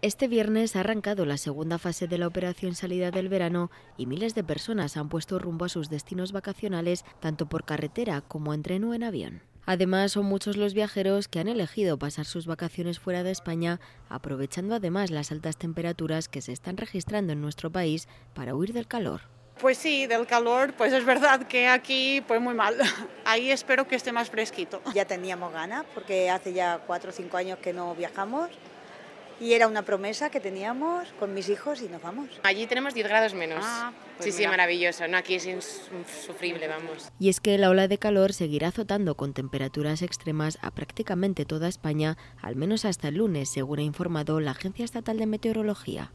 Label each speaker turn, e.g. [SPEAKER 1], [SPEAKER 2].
[SPEAKER 1] Este viernes ha arrancado la segunda fase de la operación salida del verano y miles de personas han puesto rumbo a sus destinos vacacionales tanto por carretera como en tren o en avión. Además, son muchos los viajeros que han elegido pasar sus vacaciones fuera de España, aprovechando además las altas temperaturas que se están registrando en nuestro país para huir del calor.
[SPEAKER 2] Pues sí, del calor, pues es verdad que aquí pues muy mal. Ahí espero que esté más fresquito. Ya teníamos ganas porque hace ya cuatro o cinco años que no viajamos y era una promesa que teníamos con mis hijos y nos vamos.
[SPEAKER 3] Allí tenemos 10 grados menos. Ah, pues sí, sí, maravilloso. No, aquí es insufrible, vamos.
[SPEAKER 1] Y es que la ola de calor seguirá azotando con temperaturas extremas a prácticamente toda España, al menos hasta el lunes, según ha informado la Agencia Estatal de Meteorología.